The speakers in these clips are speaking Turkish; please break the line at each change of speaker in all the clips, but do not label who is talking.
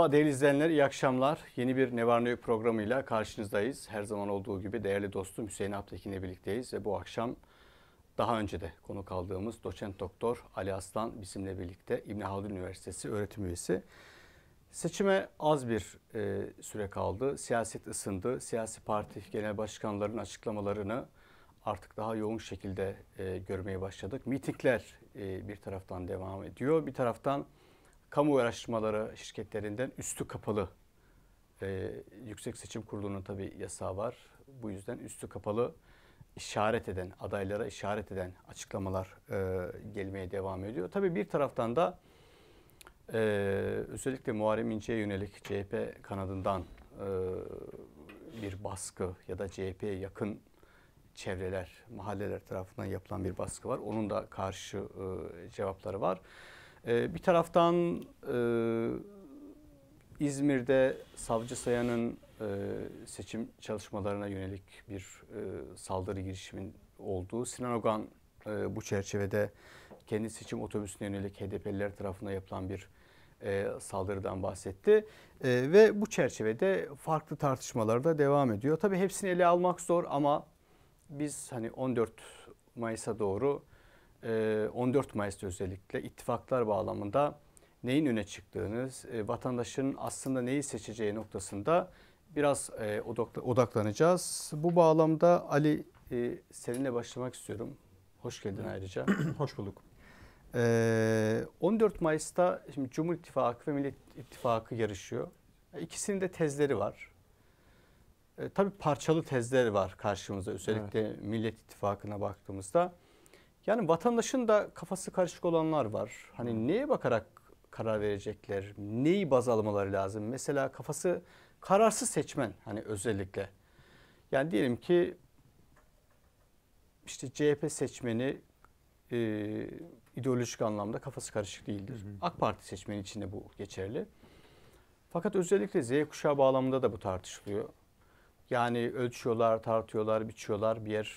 Merhaba değerli izleyenler, iyi akşamlar. Yeni bir Ne Var Ne Yok programıyla karşınızdayız. Her zaman olduğu gibi değerli dostum Hüseyin Aptekin'le birlikteyiz ve bu akşam daha önce de konu kaldığımız doçent doktor Ali Aslan bizimle birlikte İbn Haldun Üniversitesi öğretim üyesi. Seçime az bir e, süre kaldı. Siyaset ısındı. Siyasi parti genel başkanlarının açıklamalarını artık daha yoğun şekilde e, görmeye başladık. Mitingler e, bir taraftan devam ediyor. Bir taraftan kamu araştırmaları şirketlerinden üstü kapalı e, Yüksek Seçim Kurulu'nun tabi yasağı var. Bu yüzden üstü kapalı işaret eden, adaylara işaret eden açıklamalar e, gelmeye devam ediyor. Tabi bir taraftan da e, özellikle Muharrem İnce'ye yönelik CHP kanadından e, bir baskı ya da CHP'ye yakın çevreler, mahalleler tarafından yapılan bir baskı var. Onun da karşı e, cevapları var. E, bir taraftan e, İzmir'de Savcı Sayan'ın e, seçim çalışmalarına yönelik bir e, saldırı girişimin olduğu, Sinan Ogan e, bu çerçevede kendi seçim otobüsüne yönelik HDP'liler tarafından yapılan bir e, saldırıdan bahsetti. E, ve bu çerçevede farklı tartışmalar da devam ediyor. Tabii hepsini ele almak zor ama biz hani 14 Mayıs'a doğru 14 ee, Mayıs'ta özellikle ittifaklar bağlamında neyin öne çıktığını, e, vatandaşın aslında neyi seçeceği noktasında biraz e, odaklanacağız. Bu bağlamda Ali e, seninle başlamak istiyorum. Hoş geldin ayrıca. Hoş bulduk. 14 ee, Mayıs'ta şimdi Cumhur İttifakı ve Millet İttifakı yarışıyor. İkisinin de tezleri var. tabii parçalı tezleri var karşımıza özellikle evet. Millet İttifakı'na baktığımızda. Yani vatandaşın da kafası karışık olanlar var. Hani neye bakarak karar verecekler? Neyi baz almaları lazım? Mesela kafası kararsız seçmen hani özellikle. Yani diyelim ki işte CHP seçmeni e, ideolojik anlamda kafası karışık değildir. Hı hı. AK Parti seçmeni için de bu geçerli. Fakat özellikle Z kuşağı bağlamında da bu tartışılıyor. Yani ölçüyorlar, tartıyorlar, biçiyorlar bir yer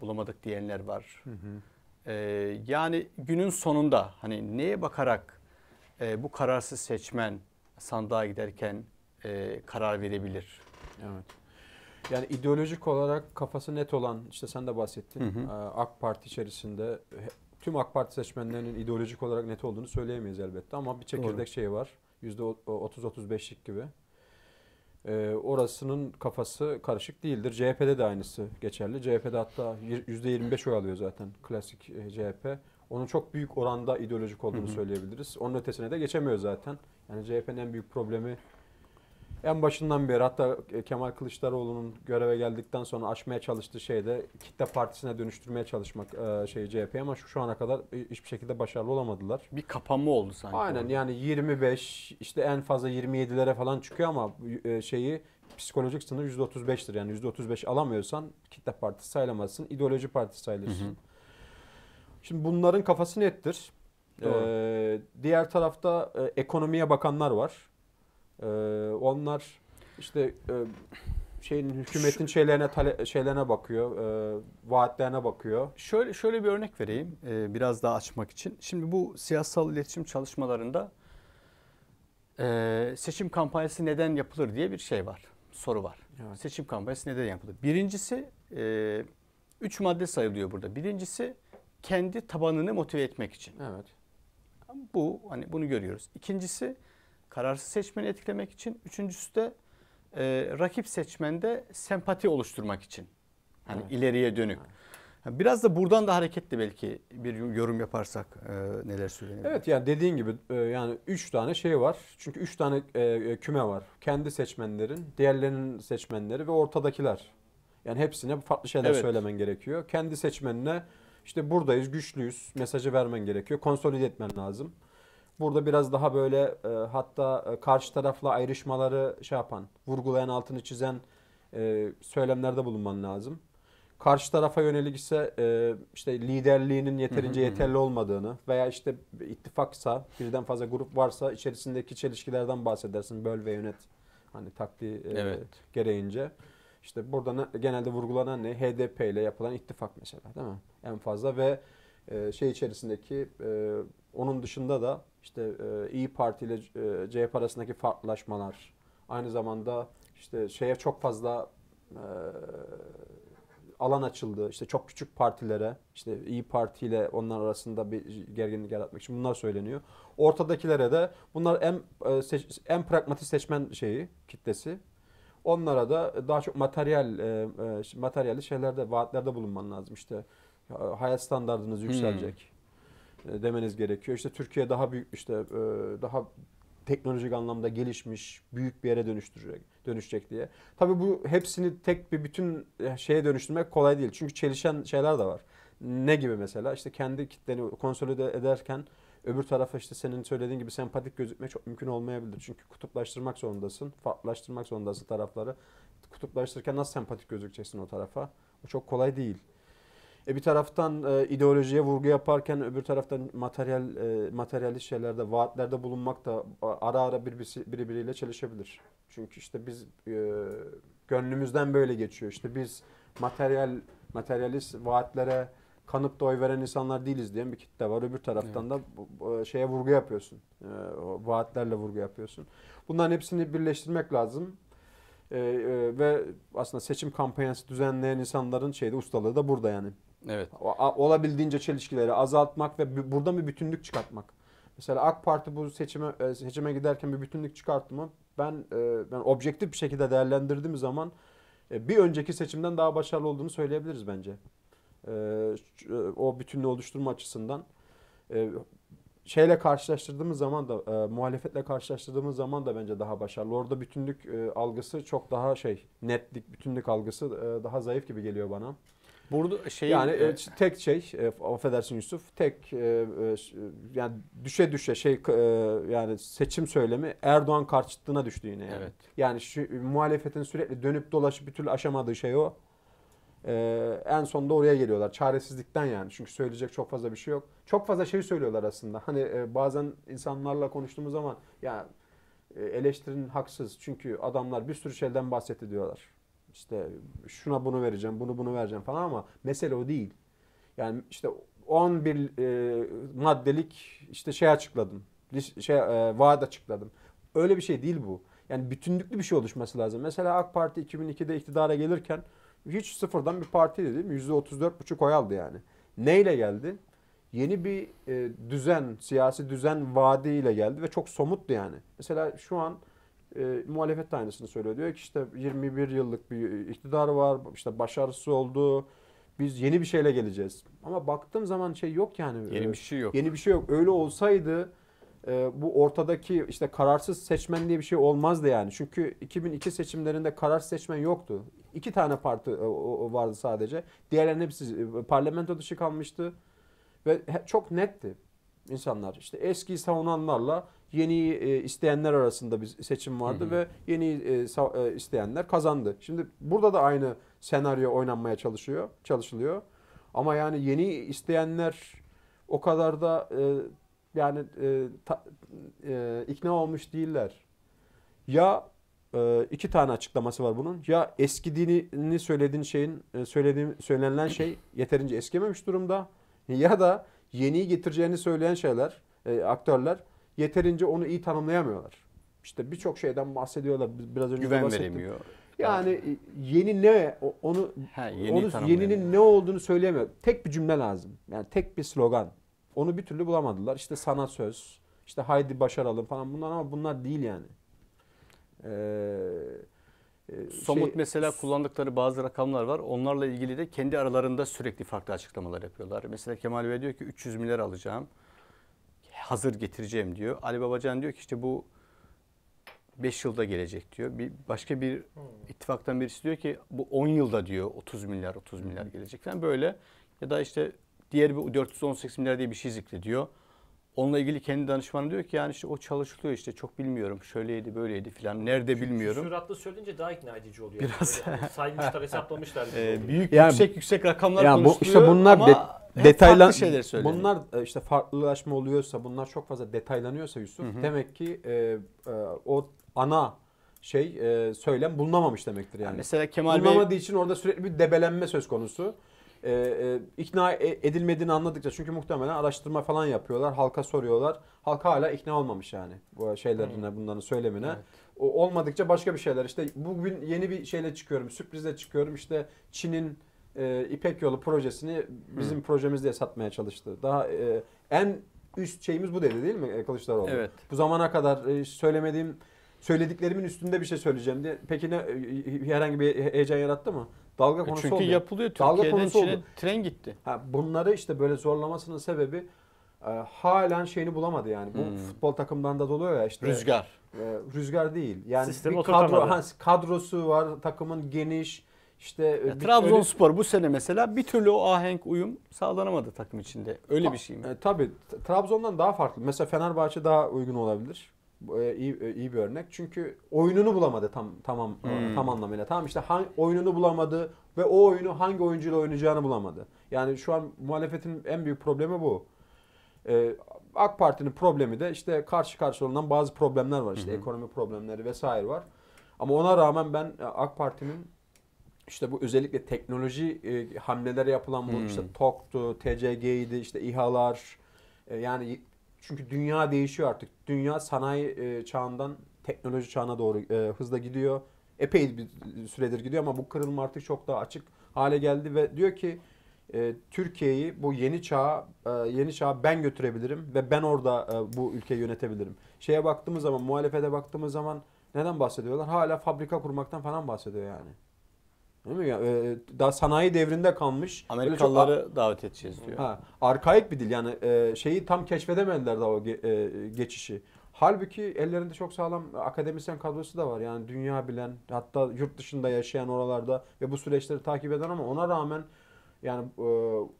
bulamadık diyenler var. Hı hı. E, yani günün sonunda hani neye bakarak e, bu kararsız seçmen sandığa giderken e, karar verebilir? Evet.
Yani ideolojik olarak kafası net olan işte sen de bahsettin hı hı. E, AK Parti içerisinde tüm AK Parti seçmenlerinin ideolojik olarak net olduğunu söyleyemeyiz elbette ama bir çekirdek Doğru. şey var. %30-35'lik gibi e, orasının kafası karışık değildir. CHP'de de aynısı geçerli. CHP'de hatta %25 oy alıyor zaten klasik e, CHP. Onun çok büyük oranda ideolojik olduğunu hı hı. söyleyebiliriz. Onun ötesine de geçemiyor zaten. Yani CHP'nin en büyük problemi en başından beri hatta e, Kemal Kılıçdaroğlu'nun göreve geldikten sonra açmaya çalıştığı şeyde kitle partisine dönüştürmeye çalışmak e, şey CHP'ye ama şu, şu ana kadar hiçbir şekilde başarılı olamadılar. Bir kapanma oldu sanki. Aynen orada. yani 25 işte en fazla 27'lere falan çıkıyor ama e, şeyi psikolojik sınır %35'tir. Yani %35 alamıyorsan kitle partisi sayılamazsın. ideoloji partisi sayılırsın. Hı hı. Şimdi bunların kafası nettir. Ee, diğer tarafta e, ekonomiye bakanlar var ee, onlar işte e, şeyin
hükümetin şeylerine tale, şeylerine bakıyor, e, vaatlerine bakıyor. Şöyle şöyle bir örnek vereyim e, biraz daha açmak için. Şimdi bu siyasal iletişim çalışmalarında e, seçim kampanyası neden yapılır diye bir şey var, soru var. Evet. Seçim kampanyası neden yapılır? Birincisi e, üç madde sayılıyor burada. Birincisi kendi tabanını motive etmek için. Evet. Bu hani bunu görüyoruz. İkincisi kararsız seçmeni etkilemek için. Üçüncüsü de e, rakip seçmende sempati oluşturmak için. Hani evet. ileriye dönük. Evet. Biraz da buradan da hareketli belki bir yorum yaparsak e, neler söylenir? Evet yani dediğin gibi e, yani üç tane şey
var. Çünkü üç tane e, e, küme var. Kendi seçmenlerin, diğerlerinin seçmenleri ve ortadakiler. Yani hepsine farklı şeyler evet. söylemen gerekiyor. Kendi seçmenine işte buradayız, güçlüyüz mesajı vermen gerekiyor. Konsolide etmen lazım. Burada biraz daha böyle e, hatta e, karşı tarafla ayrışmaları şey yapan, vurgulayan, altını çizen e, söylemlerde bulunman lazım. Karşı tarafa yönelik ise e, işte liderliğinin yeterince hı yeterli olmadığını veya işte ittifaksa birden fazla grup varsa içerisindeki çelişkilerden bahsedersin. Böl ve yönet hani taktiği e, evet. gereğince. İşte burada ne, genelde vurgulanan ne? HDP ile yapılan ittifak mesela değil mi? En fazla ve e, şey içerisindeki e, onun dışında da işte e, İyi Parti ile e, CHP arasındaki farklılaşmalar, aynı zamanda işte şeye çok fazla e, alan açıldı. İşte çok küçük partilere, işte İyi Parti ile onlar arasında bir gerginlik yaratmak için bunlar söyleniyor. Ortadakilere de bunlar en e, seç, en pragmatik seçmen şeyi, kitlesi. Onlara da daha çok materyal e, e materyalli şeylerde, vaatlerde bulunman lazım. İşte e, hayat standartınız yükselecek. Hmm. E, demeniz gerekiyor. İşte Türkiye daha büyük işte e, daha teknolojik anlamda gelişmiş, büyük bir yere dönüştürecek, dönüşecek diye. Tabii bu hepsini tek bir bütün e, şeye dönüştürmek kolay değil. Çünkü çelişen şeyler de var. Ne gibi mesela? işte kendi kitleni konsolide ederken öbür tarafa işte senin söylediğin gibi sempatik gözükme çok mümkün olmayabilir. Çünkü kutuplaştırmak zorundasın, farklılaştırmak zorundasın tarafları. Kutuplaştırırken nasıl sempatik gözükeceksin o tarafa? Bu çok kolay değil. E bir taraftan e, ideolojiye vurgu yaparken öbür taraftan materyal e, materyalist şeylerde vaatlerde bulunmak da ara ara birbirisi, birbiriyle çelişebilir. Çünkü işte biz e, gönlümüzden böyle geçiyor. İşte biz materyal materyalist vaatlere kanıp da oy veren insanlar değiliz diyen bir kitle var. Öbür taraftan evet. da e, şeye vurgu yapıyorsun. E, vaatlerle vurgu yapıyorsun. Bunların hepsini birleştirmek lazım. Ee, ve aslında seçim kampanyası düzenleyen insanların şeyde ustalığı da burada yani. Evet. olabildiğince çelişkileri azaltmak ve burada bir bütünlük çıkartmak. Mesela AK Parti bu seçime e, seçime giderken bir bütünlük çıkarttı mı? Ben e, ben objektif bir şekilde değerlendirdiğim zaman e, bir önceki seçimden daha başarılı olduğunu söyleyebiliriz bence. O bütünlüğü oluşturma açısından şeyle karşılaştırdığımız zaman da e, muhalefetle karşılaştırdığımız zaman da bence daha başarılı. Orada bütünlük algısı çok daha şey netlik, bütünlük algısı daha zayıf gibi geliyor bana.
Burada şey yani e, e
tek şey e, affedersin Yusuf tek e, e, yani düşe düşe şey e, yani seçim söylemi Erdoğan karşıtlığına düştü yine yani. Evet. Yani şu muhalefetin sürekli dönüp dolaşıp bir türlü aşamadığı şey o. E, en sonunda oraya geliyorlar çaresizlikten yani. Çünkü söyleyecek çok fazla bir şey yok. Çok fazla şey söylüyorlar aslında. Hani e, bazen insanlarla konuştuğumuz zaman ya e, eleştirin haksız çünkü adamlar bir sürü şeyden bahsetti diyorlar işte şuna bunu vereceğim, bunu bunu vereceğim falan ama mesele o değil. Yani işte 11 e, maddelik işte şey açıkladım. Şey e, vaat açıkladım. Öyle bir şey değil bu. Yani bütünlüklü bir şey oluşması lazım. Mesela AK Parti 2002'de iktidara gelirken hiç sıfırdan bir parti dedim. %34,5 oy aldı yani. Neyle geldi? Yeni bir e, düzen, siyasi düzen vaadiyle geldi ve çok somuttu yani. Mesela şu an e, muhalefet de aynısını söylüyor. Diyor ki işte 21 yıllık bir iktidar var, işte başarısı oldu, biz yeni bir şeyle geleceğiz. Ama baktığım zaman şey yok yani. E, yeni bir şey yok. Yeni bir şey yok. Öyle olsaydı e, bu ortadaki işte kararsız seçmen diye bir şey olmazdı yani. Çünkü 2002 seçimlerinde kararsız seçmen yoktu. İki tane parti e, vardı sadece. Diğerlerinin hepsi e, parlamento dışı kalmıştı. Ve çok netti insanlar. İşte eski savunanlarla yeni e, isteyenler arasında bir seçim vardı hı hı. ve yeni e, sa- e, isteyenler kazandı. Şimdi burada da aynı senaryo oynanmaya çalışıyor, çalışılıyor. Ama yani yeni isteyenler o kadar da e, yani e, ta, e, ikna olmuş değiller. Ya e, iki tane açıklaması var bunun. Ya eskidiğini söylediğin şeyin e, söylediğim söylenilen şey yeterince eskimemiş durumda. Ya da yeniyi getireceğini söyleyen şeyler, e, aktörler yeterince onu iyi tanımlayamıyorlar. İşte birçok şeyden bahsediyorlar. Biraz önce Güven veremiyor. Yani e, yeni ne onu ha, yeni onu yeninin ne olduğunu söyleyemiyor. Tek bir cümle lazım. Yani tek bir slogan. Onu bir türlü bulamadılar. İşte sana söz, İşte haydi başaralım falan bunlar ama bunlar
değil yani. Ee, e, Somut şey, mesela kullandıkları bazı rakamlar var. Onlarla ilgili de kendi aralarında sürekli farklı açıklamalar yapıyorlar. Mesela Kemal Bey diyor ki 300 milyar alacağım hazır getireceğim diyor. Ali Babacan diyor ki işte bu 5 yılda gelecek diyor. Bir başka bir hmm. ittifaktan birisi diyor ki bu 10 yılda diyor 30 milyar 30 milyar gelecek falan böyle. Ya da işte diğer bir 418 milyar diye bir şey zikrediyor. Onunla ilgili kendi danışmanı diyor ki yani işte o çalışılıyor işte çok bilmiyorum şöyleydi böyleydi filan nerede Çünkü bilmiyorum.
Süratle söyleyince daha ikna edici oluyor. Biraz. Yani saymışlar hesaplamışlar. Ee, büyük yani, yüksek yüksek
rakamlar yani konuşuluyor bu, bunlar detaylan şeyler söyleniyor.
Bunlar e, işte farklılaşma oluyorsa bunlar çok fazla detaylanıyorsa Yusuf hı hı. demek ki e, e, o ana şey e, söylem bulunamamış demektir yani. yani mesela Kemal Bulunamadığı Bey... için orada sürekli bir debelenme söz konusu. E, e, ikna e, edilmediğini anladıkça çünkü muhtemelen araştırma falan yapıyorlar. Halka soruyorlar. Halk hala ikna olmamış yani bu şeylerine, hmm. bunların söylemine. Evet. O, olmadıkça başka bir şeyler. işte bugün yeni bir şeyle çıkıyorum, sürprizle çıkıyorum. işte Çin'in e, İpek Yolu projesini bizim hmm. projemiz diye satmaya çalıştı. Daha e, en üst şeyimiz bu dedi değil mi e, Kılıçdaroğlu? Evet. Bu zamana kadar söylemediğim söylediklerimin üstünde bir şey söyleyeceğim diye. Peki ne herhangi bir heyecan yarattı mı? dalga e konusu Çünkü oluyor. Çünkü yapılıyor. Dalga Türkiye'den konusu Çin'e oldu. tren gitti. Ha, bunları işte böyle zorlamasının sebebi e, halen şeyini bulamadı yani. Bu hmm. futbol takımdan da doluyor ya işte. Rüzgar.
E, rüzgar değil. Yani Sistemi bir kadro, ha,
kadrosu var, takımın geniş. İşte e, ya, Trabzonspor
bu sene mesela bir türlü o ahenk uyum sağlanamadı takım içinde.
Öyle Ta, bir şey mi? E, tabii. Trabzon'dan daha farklı. Mesela Fenerbahçe daha uygun olabilir. E, iyi, e, iyi bir örnek. Çünkü oyununu bulamadı tam tamam e, hmm. tam anlamıyla. Tamam işte hangi oyununu bulamadı ve o oyunu hangi oyuncuyla oynayacağını bulamadı. Yani şu an muhalefetin en büyük problemi bu. Ee, AK Parti'nin problemi de işte karşı karşıya olan bazı problemler var. İşte hı ekonomi problemleri vesaire var. Ama ona rağmen ben AK Parti'nin işte bu özellikle teknoloji e, hamlelere yapılan bu hmm. işte TOK'tu, TCG'ydi, işte İHA'lar e, yani çünkü dünya değişiyor artık. Dünya sanayi e, çağından teknoloji çağına doğru e, hızla gidiyor. Epey bir süredir gidiyor ama bu kırılma artık çok daha açık hale geldi ve diyor ki e, Türkiye'yi bu yeni çağa e, yeni çağa ben götürebilirim ve ben orada e, bu ülkeyi yönetebilirim. Şeye baktığımız zaman muhalefete baktığımız zaman neden bahsediyorlar? Hala fabrika kurmaktan falan bahsediyor yani. Değil mi? Yani, e, daha sanayi devrinde kalmış. Amerikalıları
çok, davet edeceğiz diyor. Ha,
arkaik bir dil yani e, şeyi tam keşfedemediler daha o e, geçişi. Halbuki ellerinde çok sağlam akademisyen kadrosu da var. Yani dünya bilen, hatta yurt dışında yaşayan oralarda ve bu süreçleri takip eden ama ona rağmen yani e,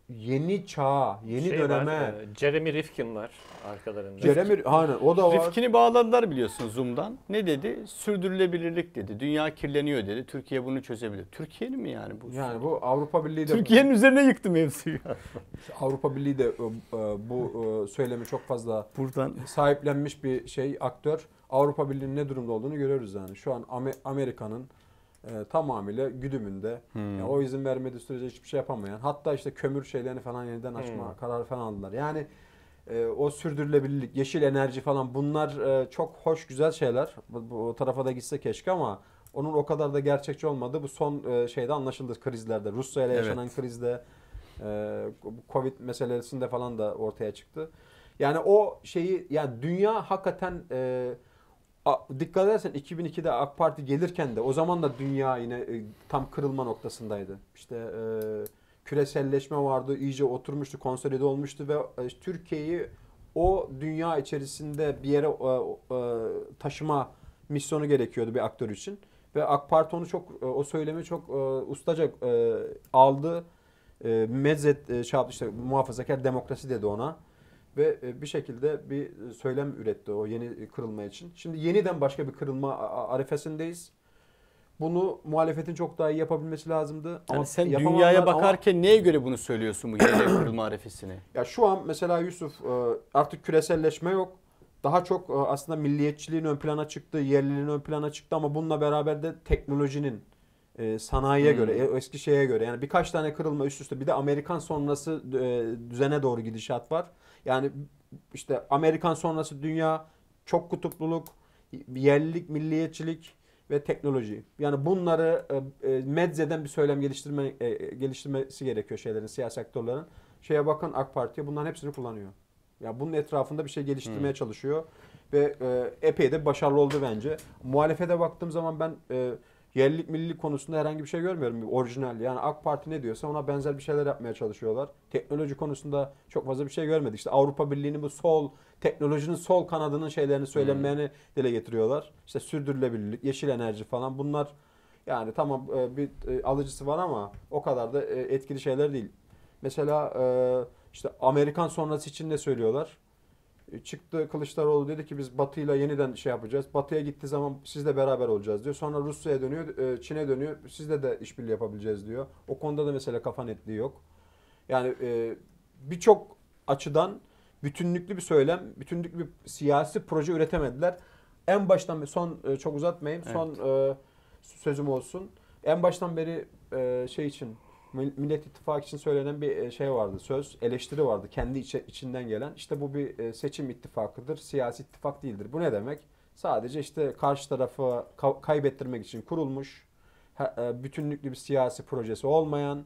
yeni çağa, yeni şey
döneme. Var, e, Jeremy Rifkin var arkalarında. Jeremy,
hani o da var. Rifkin'i bağladılar biliyorsun Zoom'dan. Ne dedi? Sürdürülebilirlik dedi. Dünya kirleniyor dedi. Türkiye bunu çözebilir. Türkiye'nin mi yani bu? Yani bu Avrupa Birliği de. Türkiye'nin
üzerine yıktı mevzuyu. Avrupa Birliği de e, e, bu e, söylemi çok fazla buradan sahiplenmiş bir şey aktör. Avrupa Birliği'nin ne durumda olduğunu görüyoruz yani. Şu an Amerika'nın e, tamamıyla güdümünde. Hmm. Yani o izin vermediği sürece hiçbir şey yapamayan. Hatta işte kömür şeylerini falan yeniden açma hmm. kararı falan aldılar. Yani e, o sürdürülebilirlik, yeşil enerji falan bunlar e, çok hoş güzel şeyler. Bu, bu, o tarafa da gitse keşke ama onun o kadar da gerçekçi olmadığı bu son e, şeyde anlaşıldı krizlerde. Rusya ile evet. yaşanan krizde, e, Covid meselesinde falan da ortaya çıktı. Yani o şeyi yani dünya hakikaten e, dikkat edersen 2002'de AK Parti gelirken de o zaman da dünya yine e, tam kırılma noktasındaydı. İşte e, küreselleşme vardı, iyice oturmuştu, konsolide olmuştu ve e, Türkiye'yi o dünya içerisinde bir yere e, e, taşıma misyonu gerekiyordu bir aktör için. Ve AK Parti onu çok, e, o söylemi çok e, ustaca e, aldı. E, mezzet e, şey işte muhafazakar demokrasi dedi ona ve e, bir şekilde bir e, söylem üretti o yeni e, kırılma için. Şimdi yeniden başka bir kırılma arifesindeyiz. Bunu muhalefetin çok daha iyi yapabilmesi lazımdı. Yani ama sen dünyaya bakarken
ama... neye göre bunu söylüyorsun bu yeni kırılma arifesini? Ya şu
an mesela Yusuf artık küreselleşme yok. Daha çok aslında milliyetçiliğin ön plana çıktı, yerliliğin ön plana çıktı ama bununla beraber de teknolojinin sanayiye hmm. göre, eski şeye göre yani birkaç tane kırılma üst üste bir de Amerikan sonrası düzene doğru gidişat var. Yani işte Amerikan sonrası dünya, çok kutupluluk, yerlilik, milliyetçilik ve teknoloji. Yani bunları e, e, medzeden bir söylem geliştirme e, geliştirmesi gerekiyor şeylerin, siyasi aktörlerin. Şeye bakın AK Parti'ye bunların hepsini kullanıyor. Ya bunun etrafında bir şey geliştirmeye hmm. çalışıyor ve e, epey de başarılı oldu bence. Muhalefete baktığım zaman ben e, yerlilik millilik konusunda herhangi bir şey görmüyorum. Orijinal yani AK Parti ne diyorsa ona benzer bir şeyler yapmaya çalışıyorlar. Teknoloji konusunda çok fazla bir şey görmedik. İşte Avrupa Birliği'nin bu sol teknolojinin sol kanadının şeylerini söylenmeyeni hmm. dile getiriyorlar. İşte sürdürülebilirlik, yeşil enerji falan bunlar yani tamam e, bir e, alıcısı var ama o kadar da e, etkili şeyler değil. Mesela işte Amerikan sonrası için ne söylüyorlar? E, çıktı Kılıçdaroğlu dedi ki biz Batı'yla yeniden şey yapacağız. Batı'ya gittiği zaman sizle beraber olacağız diyor. Sonra Rusya'ya dönüyor, e, Çin'e dönüyor. Sizle de işbirliği yapabileceğiz diyor. O konuda da mesela kafa netliği yok. Yani e, birçok açıdan bütünlüklü bir söylem, bütünlüklü bir siyasi proje üretemediler. En baştan son çok uzatmayayım. Evet. Son sözüm olsun. En baştan beri şey için Millet İttifakı için söylenen bir e, şey vardı, söz, eleştiri vardı kendi içi, içinden gelen. İşte bu bir e, seçim ittifakıdır, siyasi ittifak değildir. Bu ne demek? Sadece işte karşı tarafı kaybettirmek için kurulmuş, e, bütünlüklü bir siyasi projesi olmayan,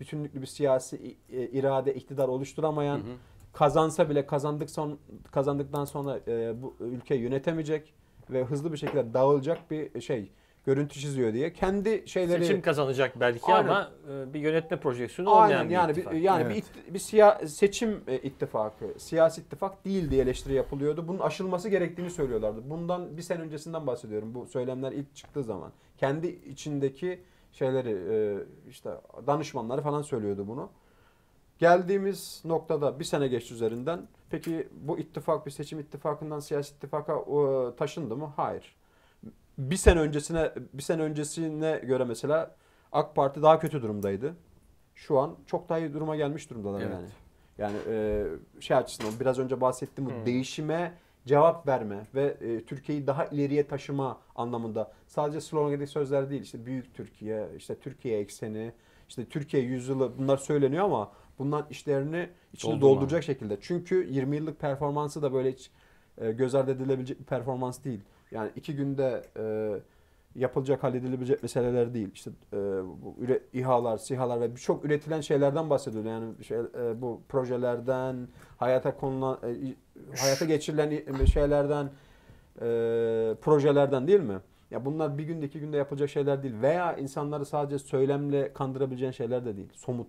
bütünlüklü bir siyasi irade, iktidar oluşturamayan, hı hı. kazansa bile kazandık son, kazandıktan sonra bu ülkeyi yönetemeyecek ve hızlı bir şekilde dağılacak bir şey görüntü çiziyor diye kendi şeyleri seçim kazanacak belki Aynen. ama
e, bir yönetme projeksiyonu Aynen. bir yani ittifak. bir, yani evet. bir,
itti, bir siya, seçim e, ittifakı, siyasi ittifak değil diye eleştiri yapılıyordu. Bunun aşılması gerektiğini söylüyorlardı. Bundan bir sene öncesinden bahsediyorum. Bu söylemler ilk çıktığı zaman kendi içindeki şeyleri e, işte danışmanları falan söylüyordu bunu. Geldiğimiz noktada bir sene geçti üzerinden. Peki bu ittifak bir seçim ittifakından siyasi ittifaka taşındı mı? Hayır bir sene öncesine bir sene öncesine göre mesela AK Parti daha kötü durumdaydı. Şu an çok daha iyi duruma gelmiş durumdalar evet. yani. Yani e, şey açısından biraz önce bahsettiğim bu hmm. değişime cevap verme ve e, Türkiye'yi daha ileriye taşıma anlamında sadece sloganik sözler değil işte büyük Türkiye, işte Türkiye ekseni, işte Türkiye yüzyılı bunlar söyleniyor ama bundan işlerini içini Doldurma. dolduracak şekilde. Çünkü 20 yıllık performansı da böyle hiç e, göz ardı edilebilecek bir performans değil. Yani iki günde e, yapılacak, halledilebilecek meseleler değil. İşte e, bu üre, İHA'lar, SİHA'lar ve birçok üretilen şeylerden bahsediyor. Yani şey, e, bu projelerden, hayata konulan, e, hayata geçirilen e, şeylerden, e, projelerden değil mi? Ya bunlar bir günde iki günde yapılacak şeyler değil. Veya insanları sadece söylemle
kandırabileceğin şeyler de değil. Somut.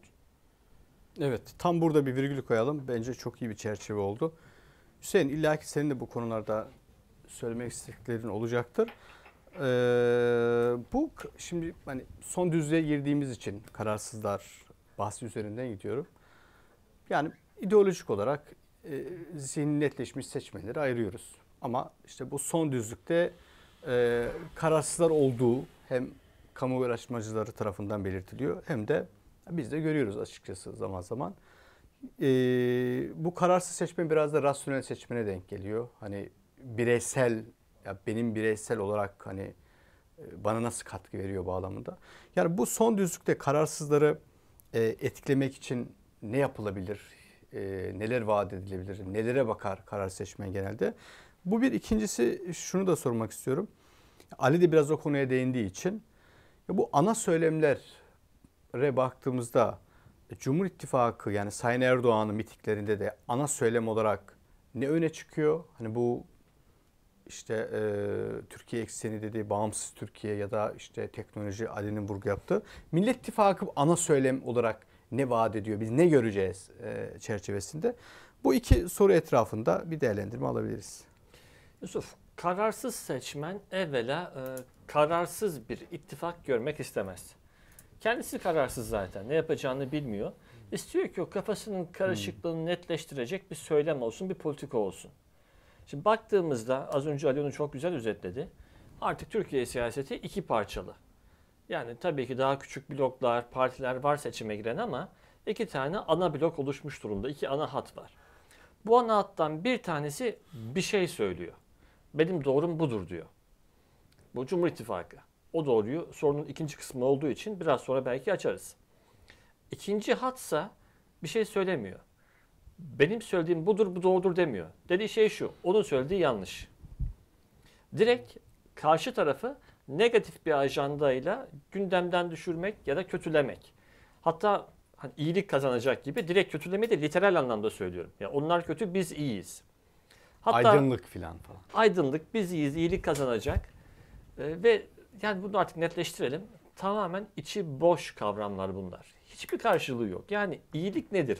Evet tam burada bir virgül koyalım. Bence çok iyi bir çerçeve oldu. Hüseyin illaki senin de bu konularda söylemek istediklerin olacaktır. Ee, bu şimdi hani son düzlüğe girdiğimiz için kararsızlar bahsi üzerinden gidiyorum. Yani ideolojik olarak e, zihni netleşmiş seçmenleri ayırıyoruz. Ama işte bu son düzlükte e, kararsızlar olduğu hem kamu araştırmacıları tarafından belirtiliyor hem de biz de görüyoruz açıkçası zaman zaman. E, bu kararsız seçmen biraz da rasyonel seçmene denk geliyor. Hani bireysel ya benim bireysel olarak hani e, bana nasıl katkı veriyor bağlamında. Yani bu son düzlükte kararsızları e, etkilemek için ne yapılabilir? E, neler vaat edilebilir? Nelere bakar karar seçmen genelde? Bu bir ikincisi şunu da sormak istiyorum. Ali de biraz o konuya değindiği için bu ana söylemlere baktığımızda e, Cumhur İttifakı yani Sayın Erdoğan'ın mitiklerinde de ana söylem olarak ne öne çıkıyor? Hani bu işte e, Türkiye ekseni dediği bağımsız Türkiye ya da işte teknoloji Ali'nin vurgu yaptığı Millet İttifakı ana söylem olarak ne vaat ediyor biz ne göreceğiz e, çerçevesinde bu iki soru etrafında bir değerlendirme alabiliriz.
Yusuf kararsız seçmen evvela e, kararsız bir ittifak görmek istemez. Kendisi kararsız zaten ne yapacağını bilmiyor. İstiyor ki o kafasının karışıklığını hmm. netleştirecek bir söylem olsun, bir politika olsun. Şimdi baktığımızda az önce Ali onu çok güzel özetledi. Artık Türkiye siyaseti iki parçalı. Yani tabii ki daha küçük bloklar, partiler var seçime giren ama iki tane ana blok oluşmuş durumda. İki ana hat var. Bu ana hattan bir tanesi bir şey söylüyor. Benim doğrum budur diyor. Bu Cumhur İttifakı. O doğruyu sorunun ikinci kısmı olduğu için biraz sonra belki açarız. İkinci hatsa bir şey söylemiyor benim söylediğim budur bu doğrudur demiyor. Dediği şey şu. Onun söylediği yanlış. Direkt karşı tarafı negatif bir ajandayla gündemden düşürmek ya da kötülemek. Hatta hani iyilik kazanacak gibi direkt kötülemeyi de literal anlamda söylüyorum. Yani onlar kötü biz iyiyiz.
Hatta aydınlık filan falan.
Aydınlık biz iyiyiz, iyilik kazanacak. Ee, ve yani bunu artık netleştirelim. Tamamen içi boş kavramlar bunlar. Hiçbir karşılığı yok. Yani iyilik nedir?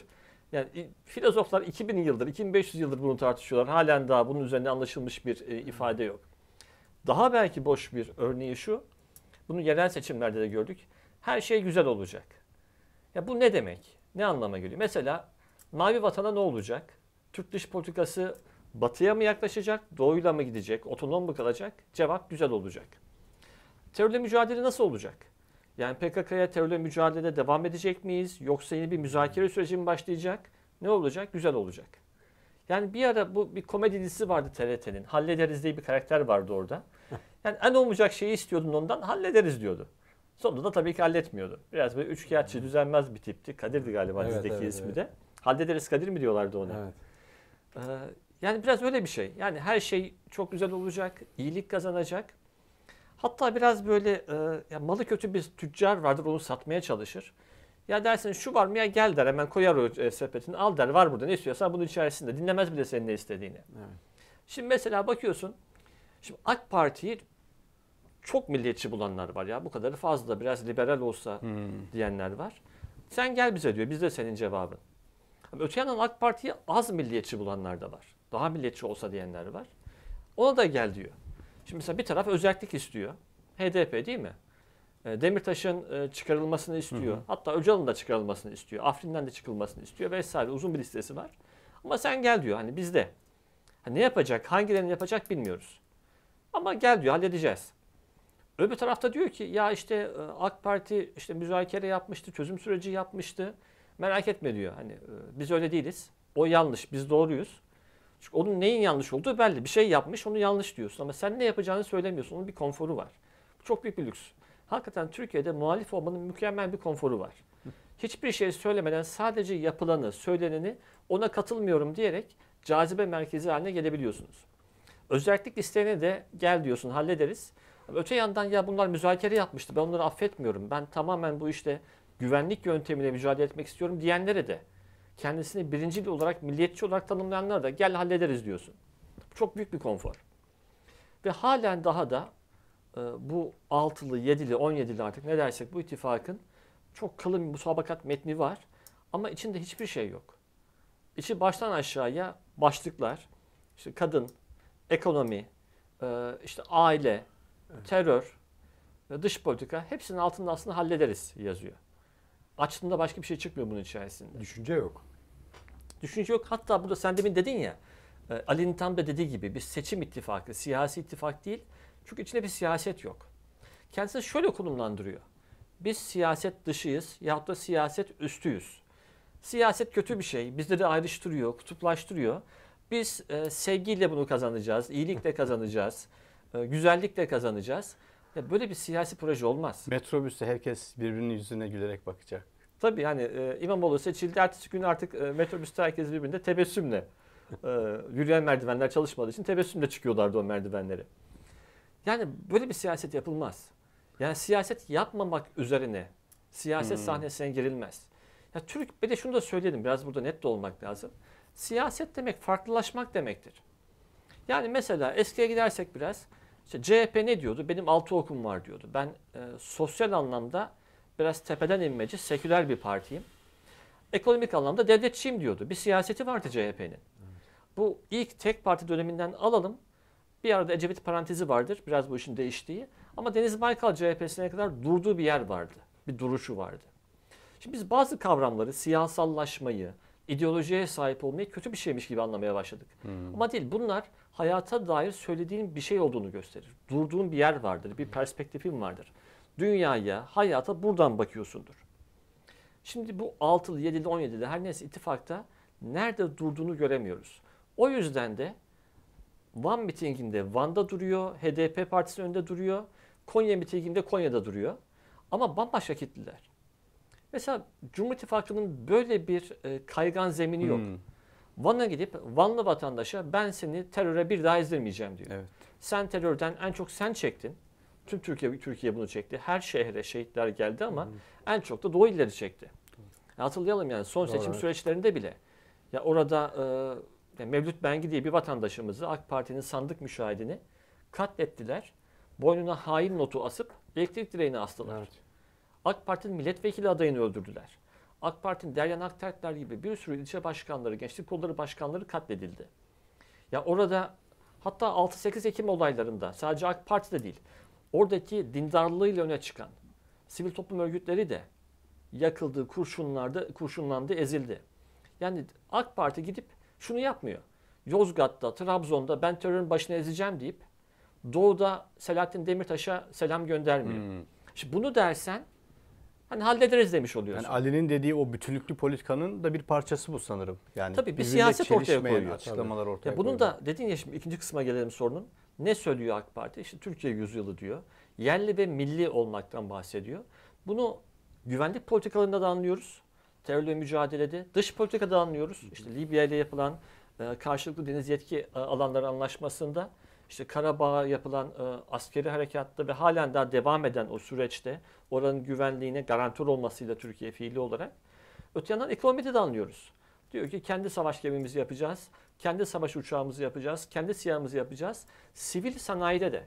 Yani e, filozoflar 2000 yıldır, 2500 yıldır bunu tartışıyorlar. Halen daha bunun üzerine anlaşılmış bir e, ifade yok. Daha belki boş bir örneği şu. Bunu yerel seçimlerde de gördük. Her şey güzel olacak. Ya bu ne demek? Ne anlama geliyor? Mesela mavi vatana ne olacak? Türk dış politikası batıya mı yaklaşacak, doğuyla mı gidecek, otonom mu kalacak? Cevap güzel olacak. Terörle mücadele nasıl olacak? Yani PKK'ya terörle mücadelede devam edecek miyiz? Yoksa yeni bir müzakere süreci mi başlayacak? Ne olacak? Güzel olacak. Yani bir ara bu bir komedi dizisi vardı TRT'nin. Hallederiz diye bir karakter vardı orada. Yani en olmayacak şeyi istiyordun ondan hallederiz diyordu. Sonunda da tabii ki halletmiyordu. Biraz böyle üçkağıtçı düzenmez bir tipti. Kadir'di galiba evet, dizideki evet, ismi evet. de. Hallederiz Kadir mi diyorlardı ona. Evet. Ee, yani biraz öyle bir şey. Yani her şey çok güzel olacak, iyilik kazanacak. Hatta biraz böyle e, ya malı kötü bir tüccar vardır onu satmaya çalışır. Ya dersin şu var mı ya gel der hemen koyar o e, sepetini al der var burada ne istiyorsan bunun içerisinde dinlemez bile senin ne istediğini. Evet. Şimdi mesela bakıyorsun şimdi AK Parti'yi çok milliyetçi bulanlar var ya bu kadarı fazla biraz liberal olsa hmm. diyenler var. Sen gel bize diyor biz de senin cevabın. Ama öte yandan AK Parti'yi az milliyetçi bulanlar da var. Daha milliyetçi olsa diyenler var. Ona da gel diyor. Şimdi mesela bir taraf özellik istiyor. HDP değil mi? E, Demirtaş'ın e, çıkarılmasını istiyor. Hı hı. Hatta Öcalan'ın da çıkarılmasını istiyor. Afrin'den de çıkılmasını istiyor vesaire. Uzun bir listesi var. Ama sen gel diyor hani bizde. Hani ne yapacak, hangilerini yapacak bilmiyoruz. Ama gel diyor halledeceğiz. Öbür tarafta diyor ki ya işte e, AK Parti işte müzakere yapmıştı, çözüm süreci yapmıştı. Merak etme diyor. Hani biz öyle değiliz. O yanlış, biz doğruyuz. Çünkü onun neyin yanlış olduğu belli. Bir şey yapmış onu yanlış diyorsun ama sen ne yapacağını söylemiyorsun. Onun bir konforu var. Bu çok büyük bir lüks. Hakikaten Türkiye'de muhalif olmanın mükemmel bir konforu var. Hiçbir şey söylemeden sadece yapılanı, söyleneni ona katılmıyorum diyerek cazibe merkezi haline gelebiliyorsunuz. Özellik isteğine de gel diyorsun hallederiz. Ama öte yandan ya bunlar müzakere yapmıştı ben onları affetmiyorum. Ben tamamen bu işte güvenlik yöntemiyle mücadele etmek istiyorum diyenlere de kendisini birincil olarak, milliyetçi olarak tanımlayanlar da gel hallederiz diyorsun. Çok büyük bir konfor. Ve halen daha da e, bu 6'lı, 7'li, 17'li artık ne dersek bu ittifakın çok kalın bir musabakat metni var. Ama içinde hiçbir şey yok. İçi baştan aşağıya başlıklar, işte kadın, ekonomi, e, işte aile, evet. terör, dış politika hepsinin altında aslında hallederiz yazıyor. Açtığında başka bir şey çıkmıyor bunun içerisinde. Düşünce yok. Düşünce yok. Hatta burada sen demin dedin ya e, Ali'nin tam da dediği gibi bir seçim ittifakı, siyasi ittifak değil. Çünkü içinde bir siyaset yok. Kendisi şöyle konumlandırıyor. Biz siyaset dışıyız yahut da siyaset üstüyüz. Siyaset kötü bir şey. Bizleri ayrıştırıyor, kutuplaştırıyor. Biz e, sevgiyle bunu kazanacağız, iyilikle kazanacağız, e, güzellikle kazanacağız. Ya böyle bir siyasi proje olmaz. Metrobüste herkes birbirinin yüzüne gülerek bakacak. Tabii hani e, İmamoğlu seçildi. Ertesi gün artık e, metrobüste herkes birbirine tebessümle e, yürüyen merdivenler çalışmadığı için tebessümle çıkıyorlardı o merdivenleri. Yani böyle bir siyaset yapılmaz. Yani siyaset yapmamak üzerine siyaset hmm. sahnesine girilmez. Ya Türk bir de şunu da söyleyelim biraz burada net de olmak lazım. Siyaset demek farklılaşmak demektir. Yani mesela eskiye gidersek biraz işte CHP ne diyordu? Benim altı okum var diyordu. Ben e, sosyal anlamda biraz tepeden inmeci, seküler bir partiyim. Ekonomik anlamda devletçiyim diyordu. Bir siyaseti vardı CHP'nin. Evet. Bu ilk tek parti döneminden alalım. Bir arada Ecevit parantezi vardır. Biraz bu işin değiştiği. Ama Deniz Baykal CHP'sine kadar durduğu bir yer vardı. Bir duruşu vardı. Şimdi biz bazı kavramları, siyasallaşmayı, ideolojiye sahip olmayı kötü bir şeymiş gibi anlamaya başladık. Hmm. Ama değil bunlar hayata dair söylediğin bir şey olduğunu gösterir. Durduğun bir yer vardır, bir hmm. perspektifin vardır. Dünyaya, hayata buradan bakıyorsundur. Şimdi bu 6'lı, 7'li, 17'li her neyse ittifakta nerede durduğunu göremiyoruz. O yüzden de Van mitinginde Van'da duruyor, HDP partisi önünde duruyor. Konya mitinginde Konya'da duruyor. Ama bambaşka kitleler. Mesela Cumhur İttifakı'nın böyle bir e, kaygan zemini yok. Hmm. Van'a gidip Vanlı vatandaşa ben seni teröre bir daha izlemeyeceğim diyor. Evet. Sen terörden en çok sen çektin. Tüm Türkiye Türkiye bunu çekti. Her şehre şehitler geldi ama hmm. en çok da Doğu illeri çekti. Hmm. Hatırlayalım yani son Doğru, seçim evet. süreçlerinde bile ya orada e, Mevlüt Bengi diye bir vatandaşımızı AK Parti'nin sandık müşahidini katlettiler. Boynuna hain notu asıp elektrik direğini astılar. Evet. AK Parti'nin milletvekili adayını öldürdüler. AK Parti'nin Deryan Aktertler gibi bir sürü ilçe başkanları, gençlik kolları başkanları katledildi. Ya orada hatta 6-8 Ekim olaylarında sadece AK Parti de değil, oradaki dindarlığıyla öne çıkan sivil toplum örgütleri de yakıldı, kurşunlarda, kurşunlandı, ezildi. Yani AK Parti gidip şunu yapmıyor. Yozgat'ta, Trabzon'da ben terörün başına ezeceğim deyip Doğu'da Selahattin Demirtaş'a selam göndermiyor. Hmm. Şimdi bunu dersen hani hallederiz demiş oluyorsun. Yani Ali'nin dediği o bütünlüklü politikanın da bir parçası bu sanırım. Yani Tabii bir siyaset ortaya koyuyor. Açıklamalar ortaya ya bunun koyuyor. da dediğin ya şimdi ikinci kısma gelelim sorunun. Ne söylüyor AK Parti? İşte Türkiye yüzyılı diyor. Yerli ve milli olmaktan bahsediyor. Bunu güvenlik politikalarında da anlıyoruz. Terörle mücadelede, dış politikada anlıyoruz. İşte Libya ile yapılan e, karşılıklı deniz yetki e, alanları anlaşmasında işte Karabağ'a yapılan e, askeri harekatta ve halen daha devam eden o süreçte oranın güvenliğine garantör olmasıyla Türkiye fiili olarak. Öte yandan ekonomide de anlıyoruz. Diyor ki kendi savaş gemimizi yapacağız, kendi savaş uçağımızı yapacağız, kendi siyahımızı yapacağız. Sivil sanayide de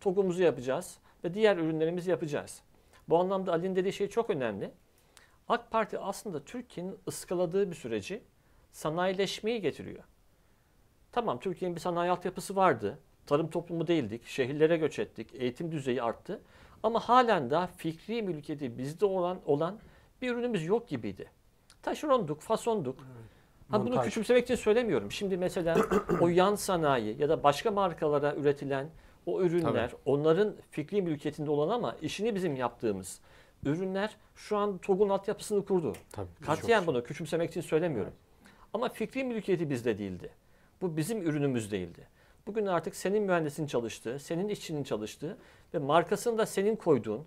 TOG'umuzu yapacağız ve diğer ürünlerimizi yapacağız. Bu anlamda Ali'nin dediği şey çok önemli. AK Parti aslında Türkiye'nin ıskaladığı bir süreci sanayileşmeyi getiriyor. Tamam Türkiye'nin bir sanayi altyapısı vardı. Tarım toplumu değildik. Şehirlere göç ettik. Eğitim düzeyi arttı. Ama halen daha fikri mülkiyeti bizde olan olan bir ürünümüz yok gibiydi. Taşeronduk, fasonduk. Evet. Ha bunu küçümsemek için söylemiyorum. Şimdi mesela o yan sanayi ya da başka markalara üretilen o ürünler, Tabii. onların fikri mülkiyetinde olan ama işini bizim yaptığımız ürünler şu an TOG'un altyapısını kurdu. Tabii, Katiyen şey- bunu küçümsemek için söylemiyorum. Evet. Ama fikri mülkiyeti bizde değildi. Bu bizim ürünümüz değildi. Bugün artık senin mühendisin çalıştığı, senin işçinin çalıştığı ve markasını da senin koyduğun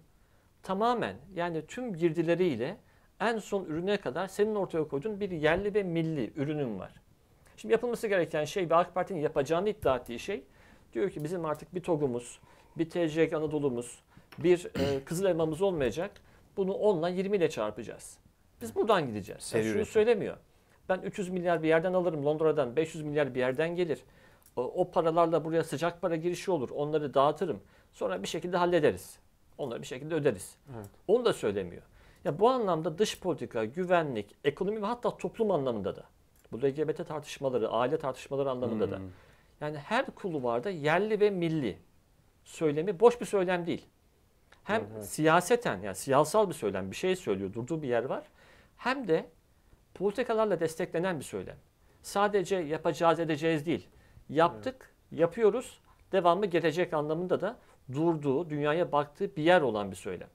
tamamen yani tüm girdileriyle en son ürüne kadar senin ortaya koyduğun bir yerli ve milli ürünün var. Şimdi yapılması gereken şey ve AK Parti'nin yapacağını iddia ettiği şey diyor ki bizim artık bir TOG'umuz, bir TCG Anadolu'muz, bir e, Kızıl Elmamız olmayacak. Bunu 10 ile 20 ile çarpacağız. Biz buradan gideceğiz. Yani şunu söylemiyor. Ben 300 milyar bir yerden alırım Londra'dan, 500 milyar bir yerden gelir. O paralarla buraya sıcak para girişi olur. Onları dağıtırım. Sonra bir şekilde hallederiz. Onları bir şekilde öderiz. Evet. Onu da söylemiyor. Ya bu anlamda dış politika, güvenlik, ekonomi ve hatta toplum anlamında da. Bu LGBT tartışmaları, aile tartışmaları anlamında hmm. da. Yani her kulvarda yerli ve milli söylemi boş bir söylem değil. Hem evet. siyaseten yani siyasal bir söylem bir şey söylüyor durduğu bir yer var. Hem de Politikalarla desteklenen bir söylem. Sadece yapacağız edeceğiz değil. Yaptık, evet. yapıyoruz, devamı gelecek anlamında da durduğu, dünyaya baktığı bir yer olan bir söylem.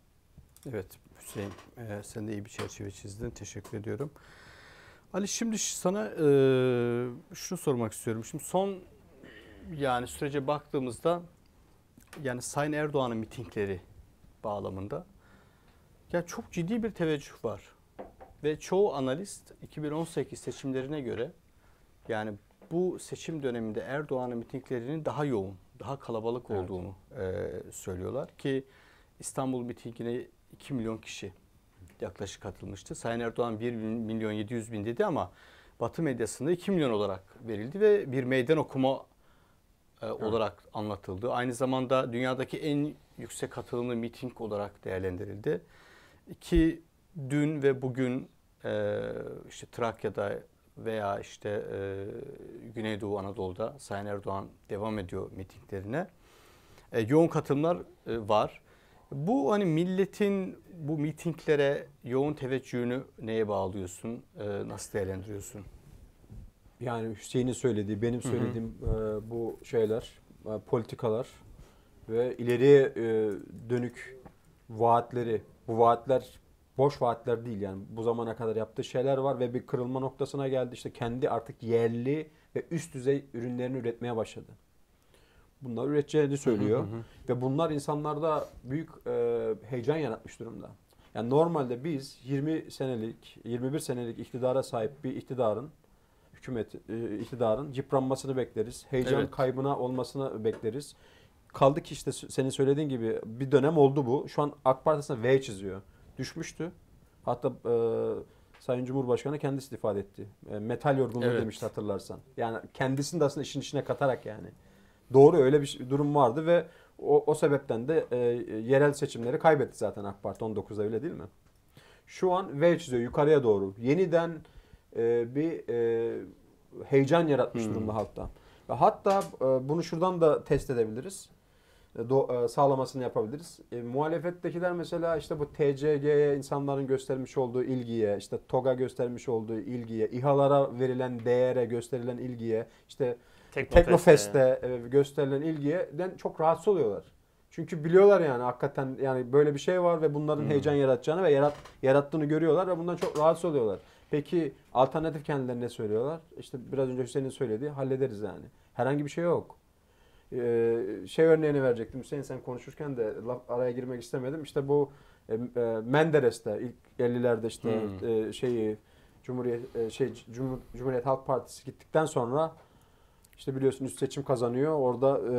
Evet Hüseyin e, sen de iyi bir çerçeve çizdin. Teşekkür ediyorum. Ali şimdi sana e, şunu sormak istiyorum. Şimdi son yani sürece baktığımızda yani Sayın Erdoğan'ın mitingleri bağlamında ya çok ciddi bir teveccüh var. Ve çoğu analist 2018 seçimlerine göre yani bu seçim döneminde Erdoğan'ın mitinglerinin daha yoğun, daha kalabalık olduğunu evet. e, söylüyorlar ki İstanbul mitingine 2 milyon kişi yaklaşık katılmıştı. Sayın Erdoğan 1 milyon 700 bin dedi ama Batı medyasında 2 milyon olarak verildi ve bir meydan okuma e, evet. olarak anlatıldı. Aynı zamanda dünyadaki en yüksek katılımlı miting olarak değerlendirildi. Ki dün ve bugün e, işte Trakya'da veya işte e, Güneydoğu Anadolu'da Sayın Erdoğan devam ediyor mitinglerine. E, yoğun katılımlar e, var. Bu hani milletin bu mitinglere yoğun teveccühünü neye bağlıyorsun? E, nasıl değerlendiriyorsun? Yani Hüseyin'in söylediği, benim söylediğim hı hı. E, bu şeyler, e, politikalar
ve ileriye e, dönük vaatleri, bu vaatler boş vaatler değil yani bu zamana kadar yaptığı şeyler var ve bir kırılma noktasına geldi. İşte kendi artık yerli ve üst düzey ürünlerini üretmeye başladı. Bunlar üreteceğini söylüyor ve bunlar insanlarda büyük e, heyecan yaratmış durumda. Yani normalde biz 20 senelik, 21 senelik iktidara sahip bir iktidarın hükümet e, iktidarın yıpranmasını bekleriz. Heyecan evet. kaybına olmasını bekleriz. Kaldı ki işte senin söylediğin gibi bir dönem oldu bu. Şu an AK Parti V çiziyor düşmüştü. Hatta e, Sayın Cumhurbaşkanı kendisi ifade etti. E, metal yorgunluğu evet. demişti hatırlarsan. Yani kendisini de aslında işin içine katarak yani. Doğru öyle bir durum vardı ve o, o sebepten de e, yerel seçimleri kaybetti zaten AK Parti 19'da öyle değil mi? Şu an V çiziyor yukarıya doğru. Yeniden e, bir e, heyecan yaratmış hmm. durumda halkta. Hatta e, bunu şuradan da test edebiliriz. E, e, sağlamasını yapabiliriz. E, muhalefettekiler mesela işte bu TCG'ye insanların göstermiş olduğu ilgiye, işte TOG'a göstermiş olduğu ilgiye, İHA'lara verilen değere gösterilen ilgiye, işte Teknofest'te e, gösterilen ilgiyeden çok rahatsız oluyorlar. Çünkü biliyorlar yani hakikaten yani böyle bir şey var ve bunların hmm. heyecan yaratacağını ve yarat, yarattığını görüyorlar ve bundan çok rahatsız oluyorlar. Peki alternatif kendilerine söylüyorlar? İşte biraz önce Hüseyin'in söylediği hallederiz yani. Herhangi bir şey yok. Ee, şey örneğini verecektim. Hüseyin sen konuşurken de araya girmek istemedim. İşte bu e, e, Menderes'te ilk 50'lerde işte hmm. E, şeyi Cumhuriyet şey Cumhuriyet Halk Partisi gittikten sonra işte biliyorsun üst seçim kazanıyor. Orada e,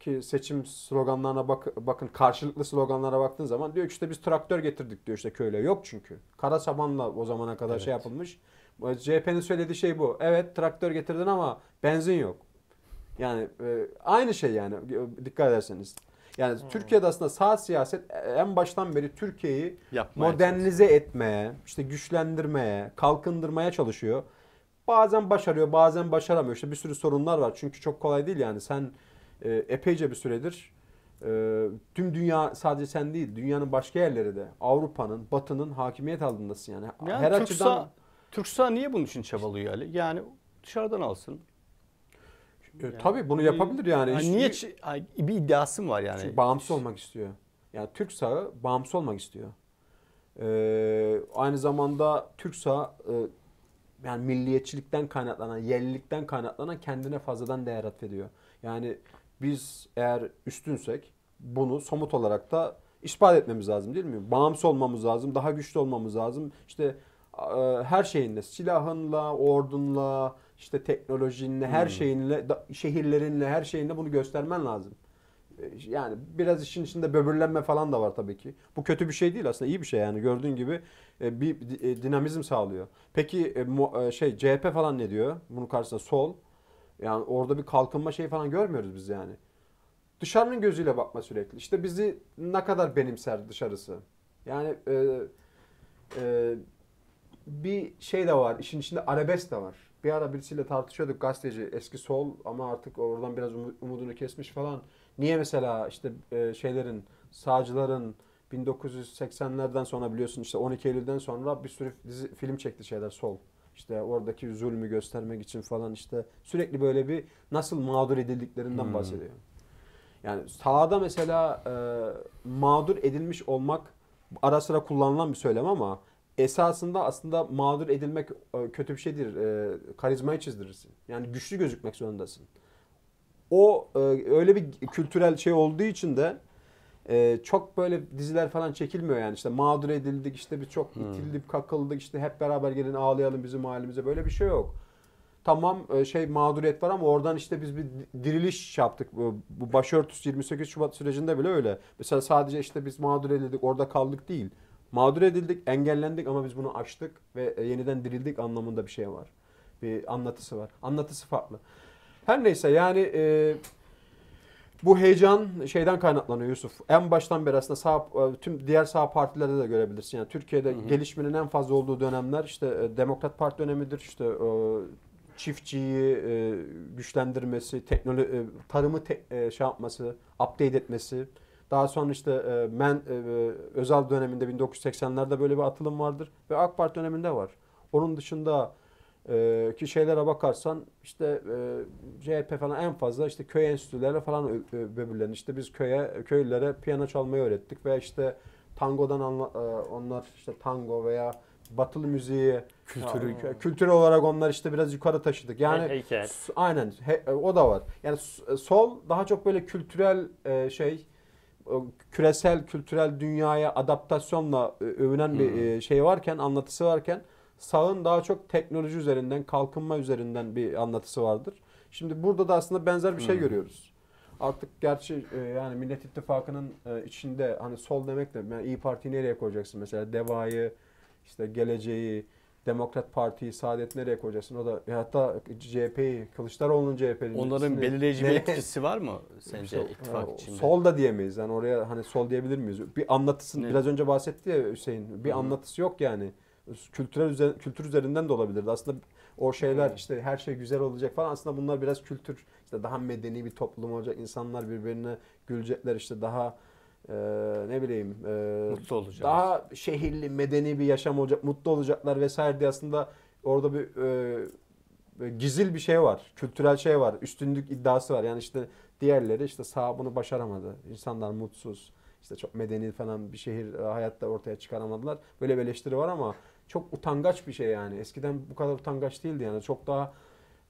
ki seçim sloganlarına bak, bakın karşılıklı sloganlara baktığın zaman diyor ki işte biz traktör getirdik diyor işte köyle. Yok çünkü. Kara sabanla o zamana kadar şey evet. şey yapılmış. CHP'nin söylediği şey bu. Evet traktör getirdin ama benzin yok. Yani e, aynı şey yani dikkat ederseniz. Yani hmm. Türkiye'de aslında sağ siyaset e, en baştan beri Türkiye'yi modernize çalışıyor. etmeye, işte güçlendirmeye, kalkındırmaya çalışıyor. Bazen başarıyor, bazen başaramıyor. İşte bir sürü sorunlar var. Çünkü çok kolay değil yani. Sen e, epeyce bir süredir e, tüm dünya sadece sen değil, dünyanın başka yerleri de Avrupa'nın, Batı'nın
hakimiyet altındasın yani. yani Her Türksa, açıdan Türksa niye bunun için çabalıyor Ali? Yani dışarıdan alsın. E, yani, Tabii bunu yapabilir yani. yani niye bir iddiasım
var yani. Çünkü bağımsız olmak istiyor. Yani Türk sağı bağımsız olmak istiyor. Ee, aynı zamanda Türk sağı e, yani milliyetçilikten kaynaklanan, yerlilikten kaynaklanan kendine fazladan değer atfediyor. Yani biz eğer üstünsek bunu somut olarak da ispat etmemiz lazım değil mi? Bağımsız olmamız lazım, daha güçlü olmamız lazım. İşte e, her şeyinle, silahınla, ordunla, işte teknolojinle, her hmm. şeyinle, şehirlerinle, her şeyinle bunu göstermen lazım. E, yani biraz işin içinde böbürlenme falan da var tabii ki. Bu kötü bir şey değil aslında iyi bir şey yani gördüğün gibi e, bir e, dinamizm sağlıyor. Peki şey CHP falan ne diyor? Bunun karşısında sol. Yani orada bir kalkınma şeyi falan görmüyoruz biz yani. Dışarının gözüyle bakma sürekli. İşte bizi ne kadar benimser dışarısı. Yani e, e, bir şey de var. İşin içinde arabes de var. Bir ara birisiyle tartışıyorduk gazeteci eski sol ama artık oradan biraz umudunu kesmiş falan. Niye mesela işte e, şeylerin sağcıların 1980'lerden sonra biliyorsun işte 12 Eylül'den sonra bir sürü dizi, film çekti şeyler sol. İşte oradaki zulmü göstermek için falan işte sürekli böyle bir nasıl mağdur edildiklerinden hmm. bahsediyor. Yani sağda mesela e, mağdur edilmiş olmak ara sıra kullanılan bir söylem ama esasında aslında mağdur edilmek e, kötü bir şeydir. E, karizmayı çizdirirsin. Yani güçlü gözükmek zorundasın. O e, öyle bir kültürel şey olduğu için de çok böyle diziler falan çekilmiyor yani. işte mağdur edildik, işte bir çok hmm. itildik, kakıldık, işte hep beraber gelin ağlayalım bizim halimize. Böyle bir şey yok. Tamam şey mağduriyet var ama oradan işte biz bir diriliş yaptık. bu başörtüsü 28 Şubat sürecinde bile öyle. Mesela sadece işte biz mağdur edildik, orada kaldık değil mağdur edildik, engellendik ama biz bunu açtık ve e, yeniden dirildik anlamında bir şey var. Bir anlatısı var. Anlatısı farklı. Her neyse yani e, bu heyecan şeyden kaynaklanıyor Yusuf. En baştan beri aslında sağ, e, tüm diğer sağ partilerde de görebilirsin. Yani Türkiye'de hı hı. gelişmenin en fazla olduğu dönemler işte e, Demokrat Parti dönemidir. İşte e, çiftçiyi e, güçlendirmesi, teknoloji, tarımı te, e, şey yapması, update etmesi, daha sonra işte e, men e, e özel döneminde 1980'lerde böyle bir atılım vardır ve AK Parti döneminde var. Onun dışında e, ki şeylere bakarsan işte e, CHP falan en fazla işte köy enstitüleri falan e, e, böbürlenir. İşte biz köye köylülere piyano çalmayı öğrettik veya işte tangodan anla, e, onlar işte tango veya batılı müziği kültürü yani, kültür olarak onlar işte biraz yukarı taşıdık. Yani Heykel. aynen he, o da var. Yani sol daha çok böyle kültürel e, şey küresel kültürel dünyaya adaptasyonla e, övünen hmm. bir e, şey varken, anlatısı varken sağın daha çok teknoloji üzerinden, kalkınma üzerinden bir anlatısı vardır. Şimdi burada da aslında benzer bir şey hmm. görüyoruz. Artık gerçi e, yani Millet İttifakı'nın içinde hani sol demek de yani İyi Parti'yi nereye koyacaksın mesela? Deva'yı, işte geleceği, Demokrat Parti'yi Saadet nereye koyacaksın? O da e, hatta
CHP'yi, Kılıçdaroğlu'nun CHP'li.
Onların belirleyici bir etkisi var mı sence işte, ittifak yani, e, içinde? Sol da diyemeyiz. Yani oraya hani sol diyebilir miyiz? Bir anlatısı ne? biraz önce bahsetti ya Hüseyin. Bir Hı. anlatısı yok yani. Kültürel üzer, kültür üzerinden de olabilirdi. Aslında o şeyler Hı. işte her şey güzel olacak falan aslında bunlar biraz kültür işte daha medeni bir toplum olacak. İnsanlar birbirine gülecekler işte daha e, ne bileyim e, mutlu olacağız. daha şehirli, medeni bir yaşam olacak, mutlu olacaklar vesaire diye aslında orada bir e, gizil bir şey var. Kültürel şey var. Üstünlük iddiası var. Yani işte diğerleri işte sağ bunu başaramadı. İnsanlar mutsuz. İşte çok medeni falan bir şehir e, hayatta ortaya çıkaramadılar. Böyle bir eleştiri var ama çok utangaç bir şey yani. Eskiden bu kadar utangaç değildi yani. Çok daha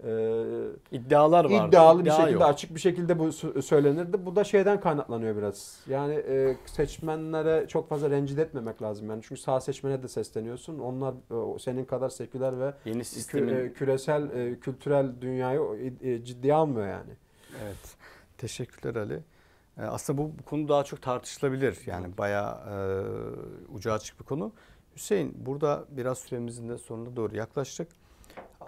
e, iddialar vardı. İddialı İddia bir şekilde yok. açık bir şekilde bu söylenirdi. Bu da şeyden kaynaklanıyor biraz. Yani e, seçmenlere çok fazla rencide etmemek lazım yani. Çünkü sağ seçmene de sesleniyorsun. Onlar e, senin kadar seküler ve yeni sistemin kü, e, küresel e, kültürel
dünyayı e, ciddiye almıyor yani. Evet. Teşekkürler Ali. E, aslında bu, bu konu daha çok tartışılabilir. Yani bayağı e, ucu açık bir konu. Hüseyin burada biraz süremizin de sonuna doğru yaklaştık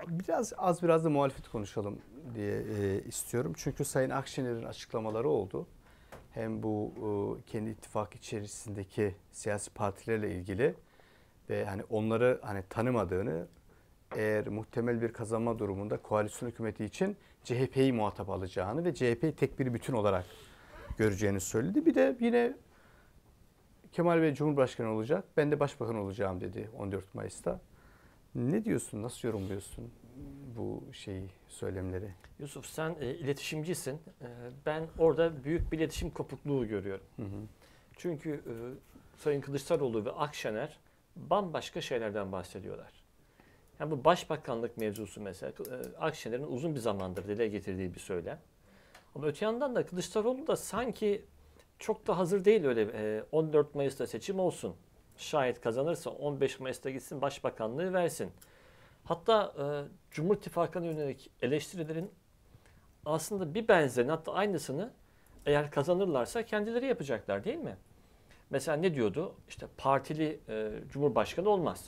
biraz az biraz da muhalefet konuşalım diye e, istiyorum. Çünkü Sayın Akşener'in açıklamaları oldu. Hem bu e, kendi ittifak içerisindeki siyasi partilerle ilgili ve hani onları hani tanımadığını eğer muhtemel bir kazanma durumunda koalisyon hükümeti için CHP'yi muhatap alacağını ve CHP'yi tek bir bütün olarak göreceğini söyledi. Bir de yine Kemal Bey Cumhurbaşkanı olacak, ben de başbakan olacağım dedi 14 Mayıs'ta. Ne diyorsun, nasıl yorumluyorsun bu şeyi, söylemleri?
Yusuf sen e, iletişimcisin. E, ben orada büyük bir iletişim kopukluğu görüyorum. Hı hı. Çünkü e, Sayın Kılıçdaroğlu ve Akşener bambaşka şeylerden bahsediyorlar. Yani bu başbakanlık mevzusu mesela e, Akşener'in uzun bir zamandır dile getirdiği bir söylem. Ama öte yandan da Kılıçdaroğlu da sanki çok da hazır değil öyle 14 e, Mayıs'ta seçim olsun şayet kazanırsa 15 Mayıs'ta gitsin başbakanlığı versin. Hatta e, Cumhur İttifakı'na yönelik eleştirilerin aslında bir benzerini hatta aynısını eğer kazanırlarsa kendileri yapacaklar değil mi? Mesela ne diyordu? İşte partili e, Cumhurbaşkanı olmaz.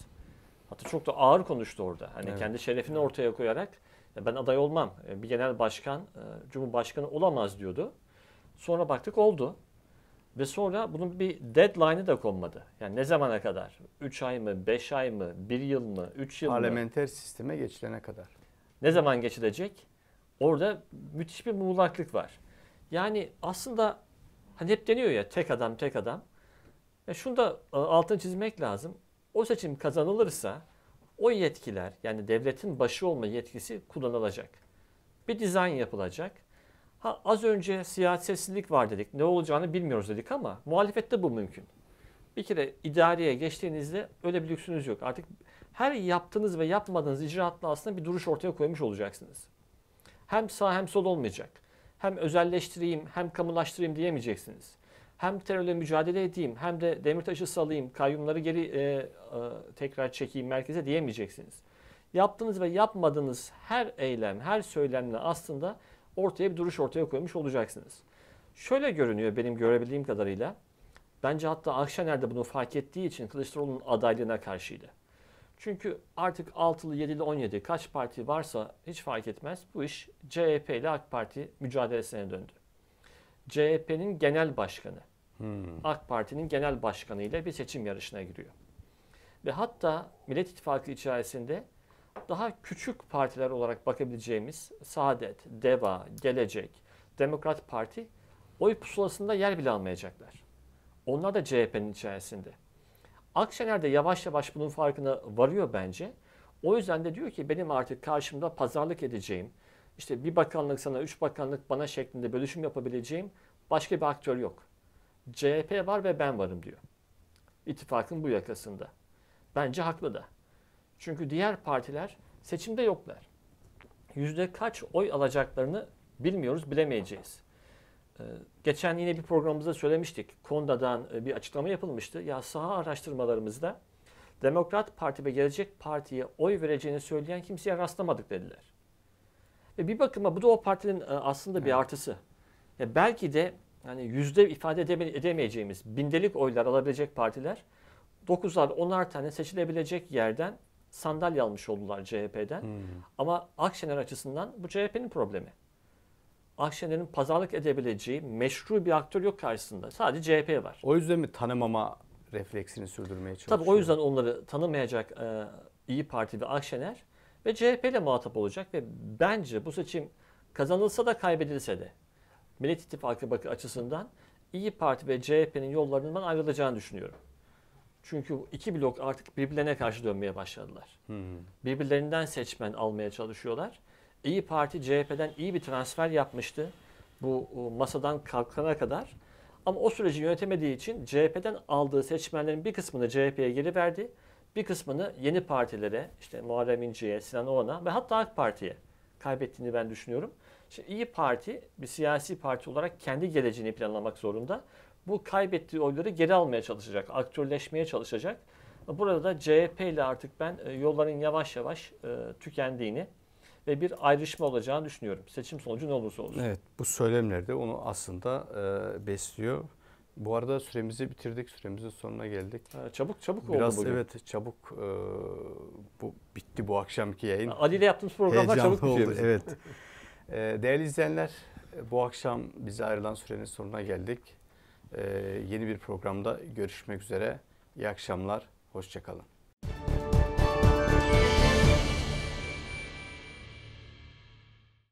Hatta çok da ağır konuştu orada. Hani evet. kendi şerefini ortaya koyarak ben aday olmam. E, bir genel başkan, e, Cumhurbaşkanı olamaz diyordu. Sonra baktık oldu. Ve sonra bunun bir deadline'ı da konmadı. Yani ne zamana kadar? 3 ay mı, 5 ay mı, 1 yıl mı, 3 yıl Parlamenter mı? Parlamenter sisteme geçilene kadar. Ne zaman geçilecek? Orada müthiş bir muğlaklık var. Yani aslında hani hep deniyor ya tek adam tek adam. Ya e şunu da e, altını çizmek lazım. O seçim kazanılırsa o yetkiler yani devletin başı olma yetkisi kullanılacak. Bir dizayn yapılacak Ha, az önce siyasetsizlik var dedik. Ne olacağını bilmiyoruz dedik ama muhalefette bu mümkün. Bir kere idareye geçtiğinizde öyle bir lüksünüz yok. Artık her yaptığınız ve yapmadığınız icraatla aslında bir duruş ortaya koymuş olacaksınız. Hem sağ hem sol olmayacak. Hem özelleştireyim hem kamulaştırayım diyemeyeceksiniz. Hem terörle mücadele edeyim hem de demir taşı salayım, kayyumları geri e, e, tekrar çekeyim merkeze diyemeyeceksiniz. Yaptığınız ve yapmadığınız her eylem, her söylemle aslında ortaya bir duruş ortaya koymuş olacaksınız. Şöyle görünüyor benim görebildiğim kadarıyla. Bence hatta Akşener de bunu fark ettiği için Kılıçdaroğlu'nun adaylığına karşıydı. Çünkü artık altılı, yedili, 17 kaç parti varsa hiç fark etmez. Bu iş CHP ile AK Parti mücadelesine döndü. CHP'nin genel başkanı, hmm. AK Parti'nin genel başkanı ile bir seçim yarışına giriyor. Ve hatta Millet İttifakı içerisinde daha küçük partiler olarak bakabileceğimiz Saadet, Deva, Gelecek, Demokrat Parti oy pusulasında yer bile almayacaklar. Onlar da CHP'nin içerisinde. Akşener de yavaş yavaş bunun farkına varıyor bence. O yüzden de diyor ki benim artık karşımda pazarlık edeceğim, işte bir bakanlık sana, üç bakanlık bana şeklinde bölüşüm yapabileceğim başka bir aktör yok. CHP var ve ben varım diyor. İttifakın bu yakasında. Bence haklı da. Çünkü diğer partiler seçimde yoklar. Yüzde kaç oy alacaklarını bilmiyoruz, bilemeyeceğiz. Ee, geçen yine bir programımızda söylemiştik. Konda'dan e, bir açıklama yapılmıştı. Ya saha araştırmalarımızda Demokrat Parti ve Gelecek Parti'ye oy vereceğini söyleyen kimseye rastlamadık dediler. Ve bir bakıma bu da o partinin e, aslında bir artısı. Ya belki de yani yüzde ifade edemeyeceğimiz bindelik oylar alabilecek partiler 9'lar 10'ar tane seçilebilecek yerden sandalye almış oldular CHP'den. Hmm. Ama Akşener açısından bu CHP'nin problemi. Akşener'in pazarlık edebileceği meşru bir aktör yok karşısında. Sadece CHP var. O yüzden mi tanımama
refleksini sürdürmeye çalışıyor? Tabii o
yüzden onları tanımayacak e, İyi Parti ve Akşener ve CHP ile muhatap olacak ve bence bu seçim kazanılsa da kaybedilse de Millet İttifakı bakı açısından İyi Parti ve CHP'nin yollarından ayrılacağını düşünüyorum. Çünkü iki blok artık birbirlerine karşı dönmeye başladılar. Hmm. Birbirlerinden seçmen almaya çalışıyorlar. İyi Parti CHP'den iyi bir transfer yapmıştı bu e, masadan kalkana kadar. Ama o süreci yönetemediği için CHP'den aldığı seçmenlerin bir kısmını CHP'ye geri verdi. Bir kısmını yeni partilere, işte Muharrem İnce'ye, Sinan Oğan'a ve hatta AK Parti'ye kaybettiğini ben düşünüyorum. Şimdi İyi Parti bir siyasi parti olarak kendi geleceğini planlamak zorunda bu kaybettiği oyları geri almaya çalışacak, aktörleşmeye çalışacak. Burada da CHP ile artık ben e, yolların yavaş yavaş e, tükendiğini ve bir ayrışma olacağını düşünüyorum. Seçim sonucu ne olursa olsun. Evet
bu söylemler de onu
aslında e, besliyor.
Bu arada süremizi bitirdik. Süremizin sonuna geldik. Ha, çabuk çabuk Biraz, oldu bugün. Evet çabuk bu bitti bu akşamki yayın. Ali ile yaptığımız programlar çabuk bitiyor. Oldu, evet. değerli izleyenler bu akşam bize ayrılan sürenin sonuna geldik. Ee, yeni bir programda görüşmek üzere. İyi akşamlar, hoşçakalın.